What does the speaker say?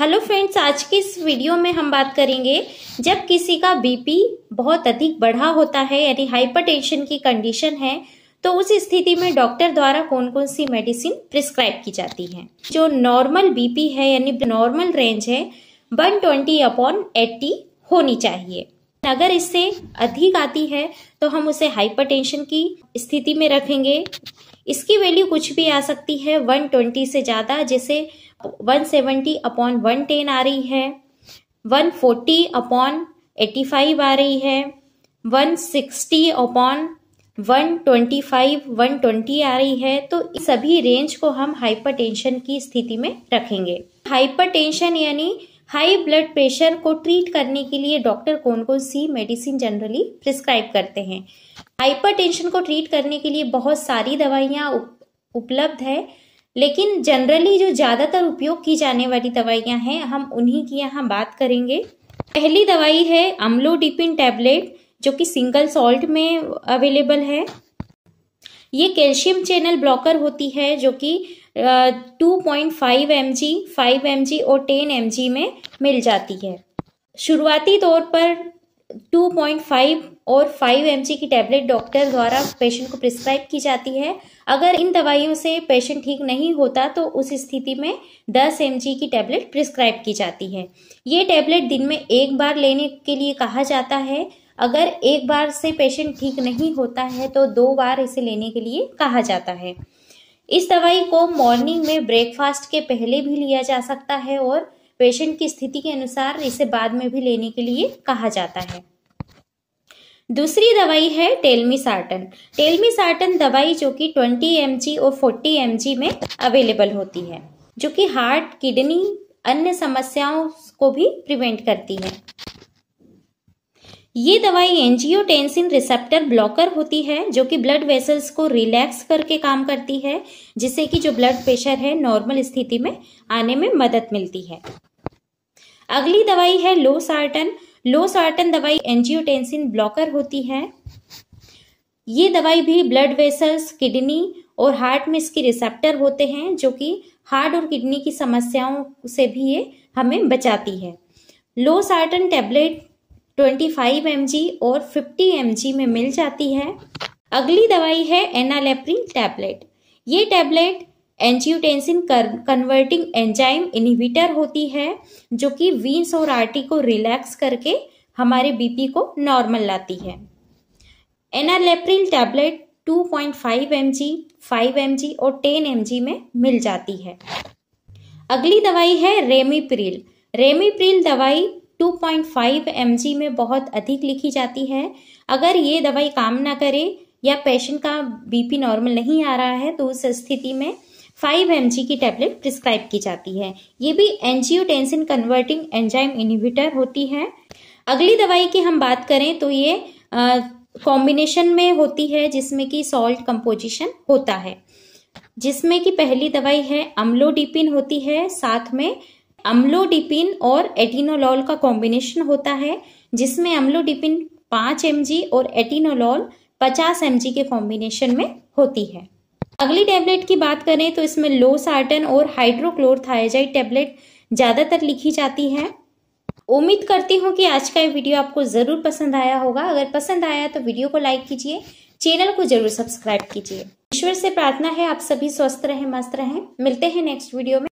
hello friends आज की इस वीडियो में हम बात करेंगे जब किसी का बीपी बहुत अधिक बढ़ा होता है यानी हाइपरटेंशन की कंडीशन है तो उस स्थिति में डॉक्टर द्वारा कौन कौन सी मेडिसिन प्रिस्क्राइब की जाती है जो नॉर्मल बीपी है यानी नॉर्मल रेंज है 120 अपॉन एट्टी होनी चाहिए अगर इससे अधिक आती है तो हम उसे हाइपरटेंशन की स्थिति में रखेंगे इसकी वैल्यू कुछ भी आ सकती है 120 से ज़्यादा जैसे 170 सेवेंटी अपॉन वन आ रही है 140 फोर्टी अपॉन एटी आ रही है 160 sixty upon one twenty five one twenty आ रही है तो इस सभी रेंज को हम हाइपरटेंशन की स्थिति में रखेंगे हाइपरटेंशन यानी हाई ब्लड प्रेशर को ट्रीट करने के लिए डॉक्टर कौन कौन सी मेडिसिन जनरली प्रिस्क्राइब करते हैं हाइपरटेंशन को ट्रीट करने के लिए बहुत सारी दवाइयाँ उपलब्ध है लेकिन जनरली जो ज़्यादातर उपयोग की जाने वाली दवाइयाँ हैं हम उन्हीं की यहाँ बात करेंगे पहली दवाई है अम्लोडिपिन टैबलेट जो कि सिंगल सॉल्ट में अवेलेबल है ये कैल्शियम चैनल ब्लॉकर होती है जो कि two point five M G five M G और टेन एम जी में मिल जाती है शुरुआती तौर पर टू पॉइंट फाइव और फाइव एम जी की टैबलेट डॉक्टर द्वारा पेशेंट को प्रिस्क्राइब की जाती है अगर इन दवाइयों से पेशेंट ठीक नहीं होता तो उस स्थिति में दस एम जी की टैबलेट प्रिस्क्राइब की जाती है ये टैबलेट दिन में एक बार लेने के लिए कहा जाता है अगर एक बार से पेशेंट ठीक नहीं होता है तो दो बार इसे लेने के लिए कहा जाता है इस दवाई को मॉर्निंग में ब्रेकफास्ट के पहले भी लिया जा सकता है और पेशेंट की स्थिति के अनुसार इसे बाद में भी लेने के लिए कहा जाता है दूसरी दवाई है टेलमीसार्टन टेलमीसार्टन दवाई जो कि 20 एम और 40 एम में अवेलेबल होती है जो कि हार्ट किडनी अन्य समस्याओं को भी प्रिवेंट करती है ये दवाई एंजियोटेंसिन रिसेप्टर ब्लॉकर होती है जो कि ब्लड वेसल्स को रिलैक्स करके काम करती है जिससे कि जो ब्लड प्रेशर है नॉर्मल स्थिति में आने में मदद मिलती है अगली दवाई है लो सार्टन लो सार्टन दवाई एंजियोटेंसिन ब्लॉकर होती है ये दवाई भी ब्लड वेसल्स किडनी और हार्ट में इसके रिसेप्टर होते हैं जो कि हार्ट और किडनी की समस्याओं से भी ये हमें बचाती है losartan tablet five M और फिफ्टी एम में मिल जाती है अगली दवाई है एनालेप्रिन टैबलेट ये tablet angiotensin converting enzyme inhibitor होती है जो कि वीन्स और आर्टी को रिलैक्स करके हमारे बीपी को नॉर्मल लाती है एनालेप्रिल टैबलेट 2.5 mg, 5 mg और 10 mg में मिल जाती है अगली दवाई है रेमीप्रिल रेमीप्रिल दवाई 2.5 mg में बहुत अधिक लिखी जाती है अगर ये दवाई काम ना करे या पेशेंट का बीपी नॉर्मल नहीं आ रहा है तो उस स्थिति में 5 एम की टैबलेट प्रिस्क्राइब की जाती है ये भी एनजियोटेंसिन कन्वर्टिंग एंजाइम इनिविटर होती है अगली दवाई की हम बात करें तो ये कॉम्बिनेशन में होती है जिसमें कि सॉल्ट कंपोजिशन होता है जिसमें कि पहली दवाई है अम्लोडिपिन होती है साथ में अम्लोडिपिन और एटिनोलॉल का कॉम्बिनेशन होता है जिसमें अम्लोडिपिन पांच एम और एटिनोलॉल पचास एम के कॉम्बिनेशन में होती है अगली टेबलेट की बात करें तो इसमें लो सार्टन और हाइड्रोक्लोरथाइजाइड टेबलेट ज़्यादातर लिखी जाती है उम्मीद करती हूँ कि आज का ये वीडियो आपको ज़रूर पसंद आया होगा अगर पसंद आया तो वीडियो को लाइक कीजिए चैनल को जरूर सब्सक्राइब कीजिए ईश्वर से प्रार्थना है आप सभी स्वस्थ रहें मस्त रहें मिलते हैं नेक्स्ट वीडियो में